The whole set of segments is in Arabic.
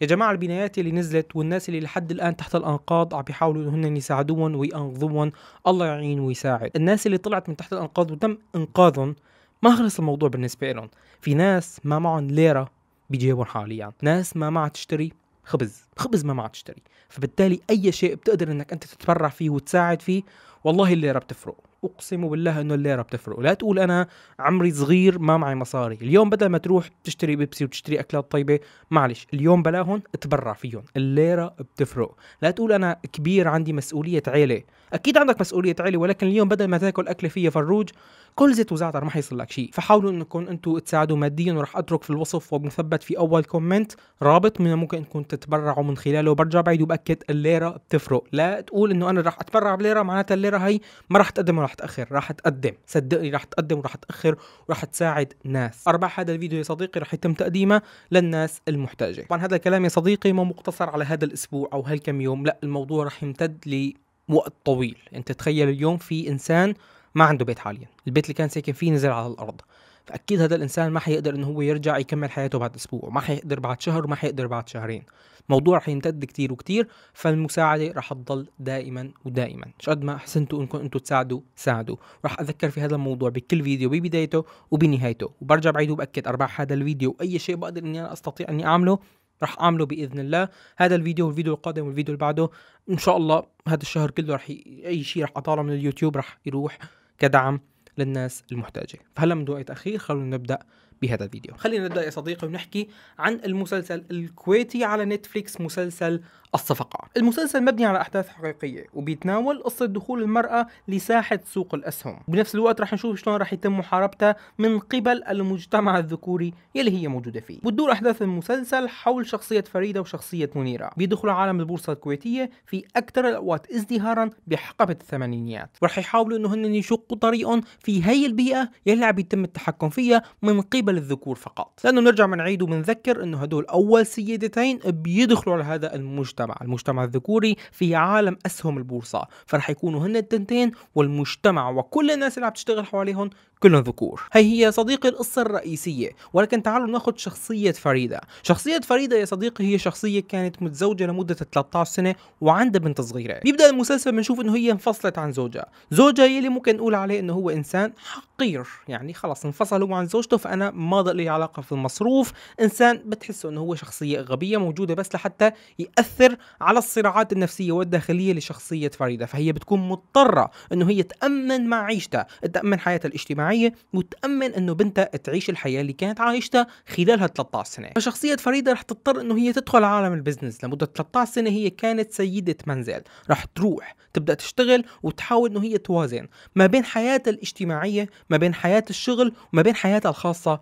يا جماعة البنايات اللي نزلت والناس اللي لحد الآن تحت الأنقاض عم بيحاولوا إنهم يساعدوهم وينقذوهم الله يعين ويساعد الناس اللي طلعت من تحت الأنقاض وتم إنقاذهم ما خلص الموضوع بالنسبة لهم في ناس ما معهم ليرة بجيبهم حاليا ناس ما معها تشتري خبز خبز ما معها تشتري فبالتالي أي شيء بتقدر إنك أنت تتبرع فيه وتساعد فيه والله الليرة بتفرق اقسم بالله انه الليره بتفرق لا تقول انا عمري صغير ما معي مصاري اليوم بدل ما تروح تشتري بيبسي وتشتري اكلات طيبه معلش اليوم بلاهم اتبرع فيهم الليره بتفرق لا تقول انا كبير عندي مسؤوليه عيله اكيد عندك مسؤوليه عيله ولكن اليوم بدل ما تاكل اكله فيها فروج كل زيت وزعتر ما حيصل لك شيء فحاولوا انكم انتم تساعدوا ماديا وراح اترك في الوصف ومثبت في اول كومنت رابط من ممكن انكم تتبرعوا من خلاله برجع بعيد وباكد الليره بتفرق لا تقول انه انا راح اتبرع بليره معناتها الليره هي ما راح تقدم ولا راح تاخر راح تقدم صدقني راح تقدم وراح تاخر وراح تساعد ناس ارباح هذا الفيديو يا صديقي راح يتم تقديمه للناس المحتاجه طبعا هذا الكلام يا صديقي ما مقتصر على هذا الاسبوع او هالكم يوم لا الموضوع راح يمتد لوقت طويل انت تخيل اليوم في انسان ما عنده بيت حاليا البيت اللي كان ساكن فيه نزل على الارض فاكيد هذا الانسان ما حيقدر انه هو يرجع يكمل حياته بعد اسبوع ما حيقدر بعد شهر وما حيقدر بعد شهرين موضوع يمتد كتير وكتير فالمساعدة رح تضل دائما ودائما شقد ما أحسنتوا أنكم أنتوا تساعدوا ساعدوا رح أذكر في هذا الموضوع بكل فيديو ببدايته وبنهايته وبرجع بعيد وبأكد أرباح هذا الفيديو وأي شيء بقدر أني أنا أستطيع أني أعمله رح اعمله باذن الله هذا الفيديو والفيديو القادم والفيديو اللي بعده ان شاء الله هذا الشهر كله رح ي... اي شيء رح اطالعه من اليوتيوب رح يروح كدعم للناس المحتاجة فهلا من دون أي تأخير خلونا نبدأ بهذا الفيديو خلينا نبدأ يا صديقي ونحكي عن المسلسل الكويتي على نتفليكس مسلسل الصفقة المسلسل مبني على أحداث حقيقية وبيتناول قصة دخول المرأة لساحة سوق الأسهم وبنفس الوقت رح نشوف شلون رح يتم محاربتها من قبل المجتمع الذكوري يلي هي موجودة فيه بتدور أحداث المسلسل حول شخصية فريدة وشخصية منيرة بيدخلوا عالم البورصة الكويتية في أكثر الأوقات ازدهارا بحقبة الثمانينيات ورح يحاولوا أنه هن يشقوا طريقهم في هي البيئة يلي عم يتم التحكم فيها من قبل للذكور فقط لانه بنرجع بنعيد وبنذكر انه هدول اول سيدتين بيدخلوا على هذا المجتمع المجتمع الذكوري في عالم اسهم البورصه فرح يكونوا هن التنتين والمجتمع وكل الناس اللي عم تشتغل حواليهم كلهم ذكور هي هي صديقي القصة الرئيسية ولكن تعالوا ناخذ شخصية فريدة شخصية فريدة يا صديقي هي شخصية كانت متزوجة لمدة 13 سنة وعندها بنت صغيرة بيبدأ المسلسل بنشوف انه هي انفصلت عن زوجها زوجها يلي ممكن نقول عليه انه هو انسان حقير يعني خلص انفصلوا عن زوجته فانا ما له علاقه في المصروف انسان بتحسه انه هو شخصيه غبيه موجوده بس لحتى ياثر على الصراعات النفسيه والداخليه لشخصيه فريده فهي بتكون مضطره انه هي تامن معيشتها تامن حياتها الاجتماعيه وتامن انه بنتها تعيش الحياه اللي كانت عايشتها خلال هال 13 سنه فشخصيه فريده رح تضطر انه هي تدخل عالم البزنس لمده 13 سنه هي كانت سيده منزل رح تروح تبدا تشتغل وتحاول انه هي توازن ما بين حياتها الاجتماعيه ما بين حياه الشغل وما بين حياتها الخاصه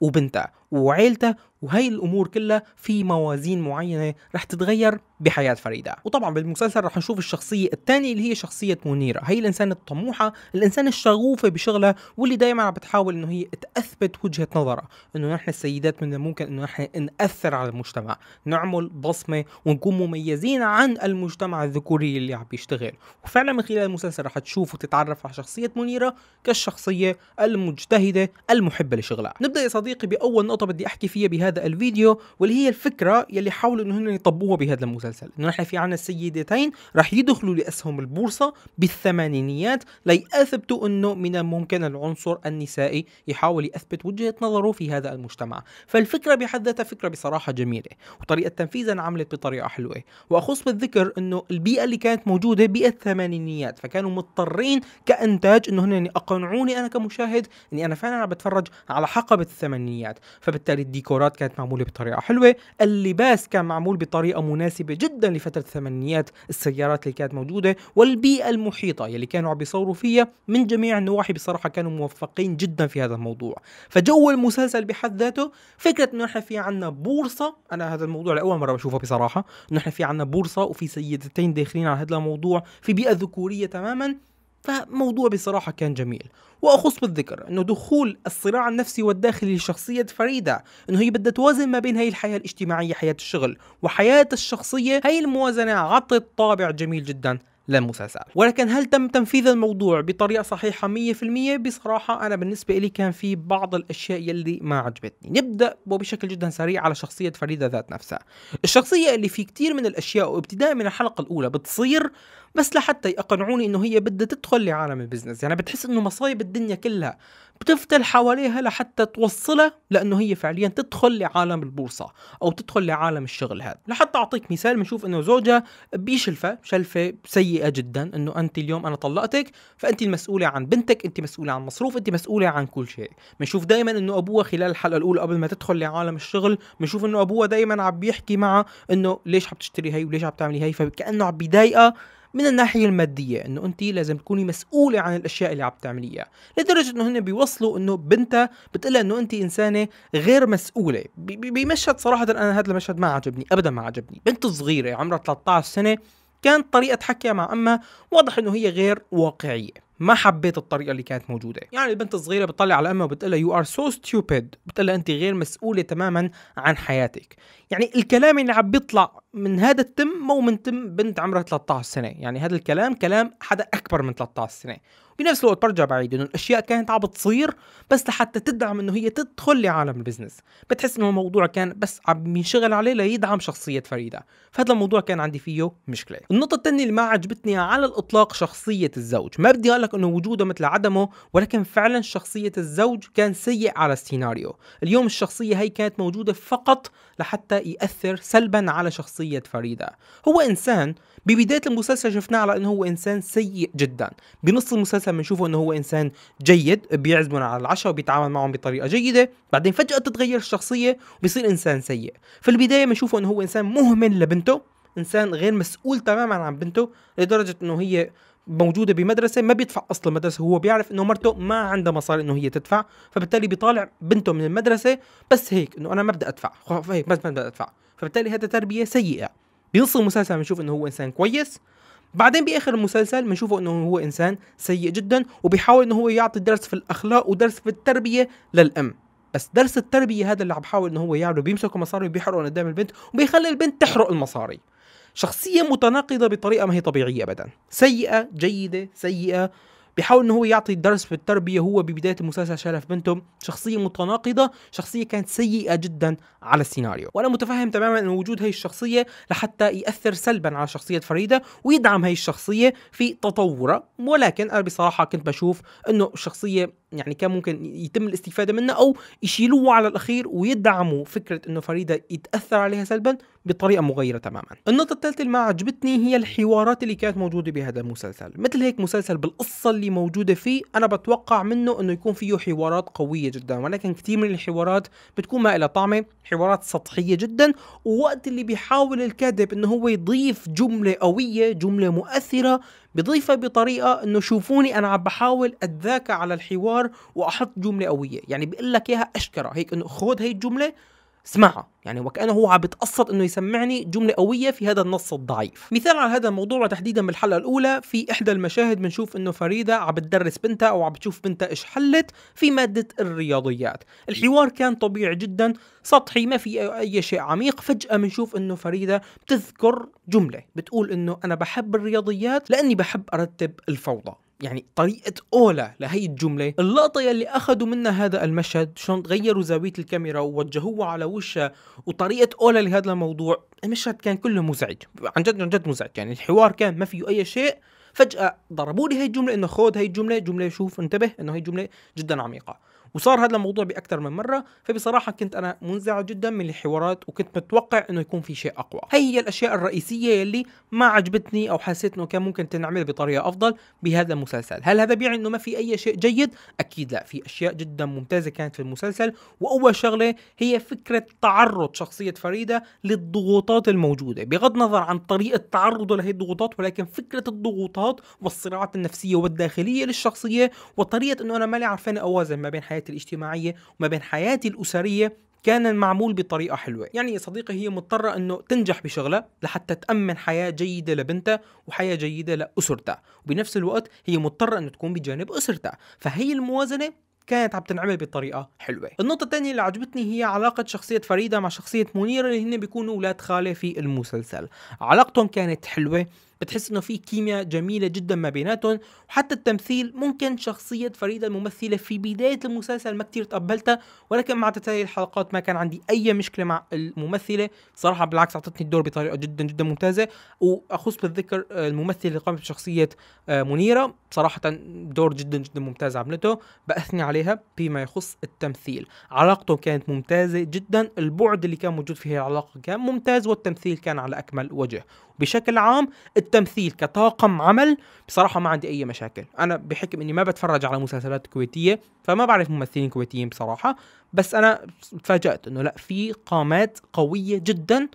وبنتها وعيلتها وهي الامور كلها في موازين معينه رح تتغير بحياه فريده وطبعا بالمسلسل رح نشوف الشخصيه الثانيه اللي هي شخصيه منيره هي الانسان الطموحه الانسان الشغوفه بشغلها واللي دائما عم بتحاول انه هي تثبت وجهه نظرها انه نحن السيدات من الممكن انه نحن ناثر على المجتمع نعمل بصمه ونكون مميزين عن المجتمع الذكوري اللي عم بيشتغل وفعلا من خلال المسلسل رح تشوف وتتعرف على شخصيه منيره كالشخصيه المجتهده المحبه لشغلها نبدا يا صديقي صديقي باول نقطه بدي احكي فيها بهذا الفيديو واللي هي الفكره يلي حاولوا انه هن يطبوها بهذا المسلسل انه نحن في عنا سيدتين رح يدخلوا لاسهم البورصه بالثمانينيات ليثبتوا انه من الممكن العنصر النسائي يحاول يثبت وجهه نظره في هذا المجتمع فالفكره بحد ذاتها فكره بصراحه جميله وطريقه تنفيذها انعملت بطريقه حلوه واخص بالذكر انه البيئه اللي كانت موجوده بيئه الثمانينيات فكانوا مضطرين كانتاج انه هن يقنعوني انا كمشاهد اني انا فعلا عم بتفرج على حقبه الثمانينيات الثمانينيات فبالتالي الديكورات كانت معمولة بطريقة حلوة اللباس كان معمول بطريقة مناسبة جدا لفترة الثمانينيات السيارات اللي كانت موجودة والبيئة المحيطة يلي كانوا عم بيصوروا فيها من جميع النواحي بصراحة كانوا موفقين جدا في هذا الموضوع فجو المسلسل بحد ذاته فكرة انه نحن في عنا بورصة انا هذا الموضوع لأول مرة بشوفه بصراحة انه نحن في عنا بورصة وفي سيدتين داخلين على هذا الموضوع في بيئة ذكورية تماما فموضوع بصراحة كان جميل وأخص بالذكر أنه دخول الصراع النفسي والداخلي لشخصية فريدة أنه هي بدها توازن ما بين هي الحياة الاجتماعية حياة الشغل وحياة الشخصية هي الموازنة عطت طابع جميل جدا للمسلسل ولكن هل تم تنفيذ الموضوع بطريقة صحيحة 100% بصراحة أنا بالنسبة لي كان في بعض الأشياء يلي ما عجبتني نبدأ وبشكل جدا سريع على شخصية فريدة ذات نفسها الشخصية اللي في كتير من الأشياء وابتداء من الحلقة الأولى بتصير بس لحتى يقنعوني انه هي بدها تدخل لعالم البزنس يعني بتحس انه مصايب الدنيا كلها بتفتل حواليها لحتى توصلها لانه هي فعليا تدخل لعالم البورصه او تدخل لعالم الشغل هذا لحتى اعطيك مثال بنشوف انه زوجها بيشلفه شلفه سيئه جدا انه انت اليوم انا طلقتك فانت المسؤوله عن بنتك انت مسؤوله عن مصروف انت مسؤوله عن كل شيء بنشوف دائما انه ابوها خلال الحلقه الاولى قبل ما تدخل لعالم الشغل بنشوف انه ابوها دائما عم بيحكي معها انه ليش عم تشتري هي وليش عم تعملي هي فكانه عم بيضايقها من الناحيه الماديه انه انت لازم تكوني مسؤوله عن الاشياء اللي عم تعمليها لدرجه انه هن بيوصلوا انه بنتها بتقلها انه انت انسانه غير مسؤوله بمشهد صراحه انا هذا المشهد ما عجبني ابدا ما عجبني بنت صغيره عمرها 13 سنه كانت طريقة حكيها مع أمها واضح إنه هي غير واقعية ما حبيت الطريقة اللي كانت موجودة يعني البنت الصغيرة بتطلع على أمها وبتقلها يو ار سو ستيوبيد بتقلها أنت غير مسؤولة تماما عن حياتك يعني الكلام اللي عم بيطلع من هذا التم مو من تم بنت عمرها 13 سنه يعني هذا الكلام كلام حدا اكبر من 13 سنه بنفس الوقت برجع بعيد انه الاشياء كانت عم بتصير بس لحتى تدعم انه هي تدخل لعالم البزنس بتحس انه الموضوع كان بس عم ينشغل عليه ليدعم شخصيه فريده فهذا الموضوع كان عندي فيه مشكله النقطه الثانيه اللي ما عجبتني على الاطلاق شخصيه الزوج ما بدي اقول لك انه وجوده مثل عدمه ولكن فعلا شخصيه الزوج كان سيء على السيناريو اليوم الشخصيه هي كانت موجوده فقط لحتى ياثر سلبا على شخصيه شخصية فريدة هو إنسان ببداية المسلسل شفناه على أنه هو إنسان سيء جدا بنص المسلسل بنشوفه أنه هو إنسان جيد بيعزمون على العشاء وبيتعامل معهم بطريقة جيدة بعدين فجأة تتغير الشخصية وبيصير إنسان سيء في البداية بنشوفه أنه هو إنسان مهمل لبنته إنسان غير مسؤول تماما عن بنته لدرجة أنه هي موجوده بمدرسه ما بيدفع اصل المدرسه هو بيعرف انه مرته ما عندها مصاري انه هي تدفع فبالتالي بيطالع بنته من المدرسه بس هيك انه انا ما بدي ادفع هيك بس ما بدي ادفع فبالتالي هذا تربيه سيئه بنص المسلسل بنشوف انه هو انسان كويس بعدين باخر المسلسل بنشوفه انه هو انسان سيء جدا وبيحاول انه هو يعطي درس في الاخلاق ودرس في التربيه للام بس درس التربيه هذا اللي عم بحاول انه هو يعمله بيمسك مصاري وبيحرقه قدام البنت وبيخلي البنت تحرق المصاري شخصية متناقضة بطريقة ما هي طبيعية أبدا سيئة جيدة سيئة بيحاول ان هو يعطي درس في التربيه هو ببدايه المسلسل شرف بنته شخصيه متناقضه شخصيه كانت سيئه جدا على السيناريو وانا متفهم تماما ان وجود هي الشخصيه لحتى ياثر سلبا على شخصيه فريده ويدعم هي الشخصيه في تطوره ولكن انا بصراحه كنت بشوف انه الشخصيه يعني كان ممكن يتم الاستفاده منها او يشيلوه على الاخير ويدعموا فكره انه فريده يتاثر عليها سلبا بطريقه مغيره تماما النقطه الثالثه اللي ما عجبتني هي الحوارات اللي كانت موجوده بهذا المسلسل مثل هيك مسلسل بالقصه اللي موجوده فيه انا بتوقع منه انه يكون فيه حوارات قويه جدا ولكن كثير من الحوارات بتكون ما لها طعمه حوارات سطحيه جدا ووقت اللي بيحاول الكاتب انه هو يضيف جمله قويه جمله مؤثره بضيفها بطريقه انه شوفوني انا عم بحاول اتذاكى على الحوار واحط جمله قويه يعني بيقول لك اياها اشكره هيك انه خذ هي الجمله اسمعها يعني وكأنه هو عم بتقصد انه يسمعني جملة قوية في هذا النص الضعيف مثال على هذا الموضوع تحديدا بالحلقة الاولى في احدى المشاهد بنشوف انه فريدة عم بتدرس بنتها او عم بتشوف بنتها ايش حلت في مادة الرياضيات الحوار كان طبيعي جدا سطحي ما في اي شيء عميق فجأة بنشوف انه فريدة بتذكر جملة بتقول انه انا بحب الرياضيات لاني بحب ارتب الفوضى يعني طريقة أولا لهي الجملة اللقطة يلي أخذوا منها هذا المشهد شلون غيروا زاوية الكاميرا ووجهوها على وشها وطريقة أولا لهذا الموضوع المشهد كان كله مزعج عن جد عن جد مزعج يعني الحوار كان ما فيه أي شيء فجأة ضربوا لي هي الجملة إنه خود هي الجملة جملة شوف انتبه إنه هي جملة جدا عميقة وصار هذا الموضوع باكثر من مره فبصراحه كنت انا منزعج جدا من الحوارات وكنت متوقع انه يكون في شيء اقوى هي هي الاشياء الرئيسيه يلي ما عجبتني او حسيت انه كان ممكن تنعمل بطريقه افضل بهذا المسلسل هل هذا بيعني انه ما في اي شيء جيد اكيد لا في اشياء جدا ممتازه كانت في المسلسل واول شغله هي فكره تعرض شخصيه فريده للضغوطات الموجوده بغض النظر عن طريقه تعرضه لهي الضغوطات ولكن فكره الضغوطات والصراعات النفسيه والداخليه للشخصيه وطريقه انه انا مالي عارفانه اوازن ما بين حياتي حياتي الاجتماعية وما بين حياتي الأسرية كان المعمول بطريقة حلوة يعني صديقي هي مضطرة أنه تنجح بشغلها لحتى تأمن حياة جيدة لبنتها وحياة جيدة لأسرتها وبنفس الوقت هي مضطرة أنه تكون بجانب أسرتها فهي الموازنة كانت عم تنعمل بطريقة حلوة النقطة الثانية اللي عجبتني هي علاقة شخصية فريدة مع شخصية منيرة اللي هن بيكونوا أولاد خالة في المسلسل علاقتهم كانت حلوة بتحس انه في كيمياء جميله جدا ما بيناتهم وحتى التمثيل ممكن شخصيه فريده الممثله في بدايه المسلسل ما كتير تقبلتها ولكن مع تتالي الحلقات ما كان عندي اي مشكله مع الممثله صراحه بالعكس اعطتني الدور بطريقه جدا جدا ممتازه واخص بالذكر آه، الممثله اللي قامت بشخصيه آه، منيره صراحه دور جدا جدا ممتاز عملته باثني عليها فيما يخص التمثيل علاقته كانت ممتازه جدا البعد اللي كان موجود فيه العلاقه كان ممتاز والتمثيل كان على اكمل وجه بشكل عام التمثيل كطاقم عمل بصراحه ما عندي اي مشاكل انا بحكم اني ما بتفرج على مسلسلات كويتيه فما بعرف ممثلين كويتيين بصراحه بس انا تفاجات انه لا في قامات قويه جدا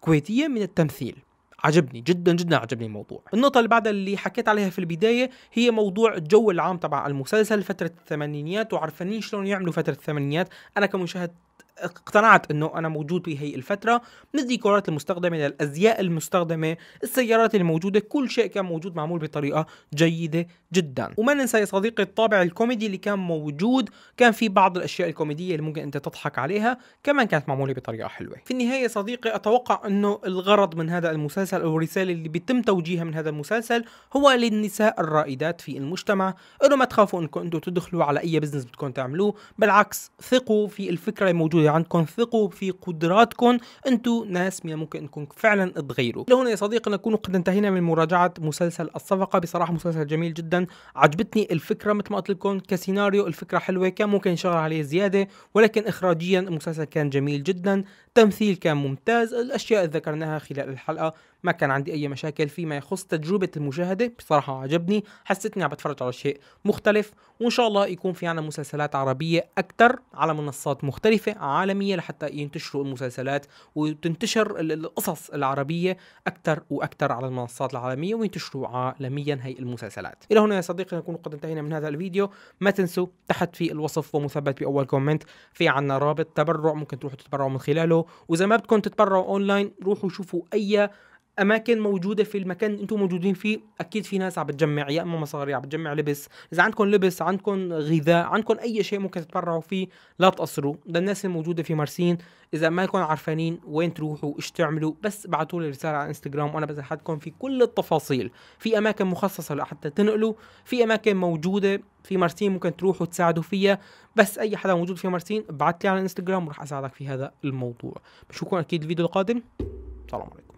كويتيه من التمثيل عجبني جدا جدا عجبني الموضوع النقطة اللي بعدها اللي حكيت عليها في البداية هي موضوع الجو العام تبع المسلسل فترة الثمانينيات وعرفانين شلون يعملوا فترة الثمانينيات أنا كمشاهد اقتنعت انه انا موجود بهي الفتره من الديكورات المستخدمه للازياء المستخدمه السيارات الموجوده كل شيء كان موجود معمول بطريقه جيده جدا وما ننسى يا صديقي الطابع الكوميدي اللي كان موجود كان في بعض الاشياء الكوميديه اللي ممكن انت تضحك عليها كمان كانت معموله بطريقه حلوه في النهايه صديقي اتوقع انه الغرض من هذا المسلسل او الرساله اللي بيتم توجيهها من هذا المسلسل هو للنساء الرائدات في المجتمع انه ما تخافوا انكم انتم تدخلوا على اي بزنس بدكم تعملوه بالعكس ثقوا في الفكره الموجوده عندكم ثقوا في قدراتكم انتم ناس من ممكن انكم فعلا تغيروا لهنا يا صديقي نكون قد انتهينا من مراجعه مسلسل الصفقه بصراحه مسلسل جميل جدا عجبتني الفكره مثل ما قلت لكم كسيناريو الفكره حلوه كان ممكن يشتغل عليه زياده ولكن اخراجيا المسلسل كان جميل جدا تمثيل كان ممتاز الاشياء اللي ذكرناها خلال الحلقه ما كان عندي اي مشاكل فيما يخص تجربه المشاهده بصراحه عجبني حسيت اني عم بتفرج على شيء مختلف وان شاء الله يكون في عنا مسلسلات عربيه اكثر على منصات مختلفه عالميه لحتى ينتشروا المسلسلات وتنتشر القصص العربيه اكثر واكثر على المنصات العالميه وينتشروا عالميا هي المسلسلات الى هنا يا صديقي نكون قد انتهينا من هذا الفيديو ما تنسوا تحت في الوصف ومثبت باول كومنت في عنا رابط تبرع ممكن تروحوا تتبرعوا من خلاله واذا ما بدكم تتبرعوا اونلاين روحوا شوفوا اي اماكن موجوده في المكان اللي انتم موجودين فيه اكيد في ناس عم بتجمع يا اما مصاري عم بتجمع لبس اذا عندكم لبس عندكم غذاء عندكم اي شيء ممكن تتبرعوا فيه لا تقصروا للناس الموجوده في مرسين اذا ما لكم عارفين وين تروحوا ايش تعملوا بس ابعتوا لي رساله على انستغرام وانا بساعدكم في كل التفاصيل في اماكن مخصصه لحتى تنقلوا في اماكن موجوده في مرسين ممكن تروحوا تساعدوا فيها بس اي حدا موجود في مرسين ابعت لي على الانستغرام وراح اساعدك في هذا الموضوع بشوفكم اكيد الفيديو القادم سلام عليكم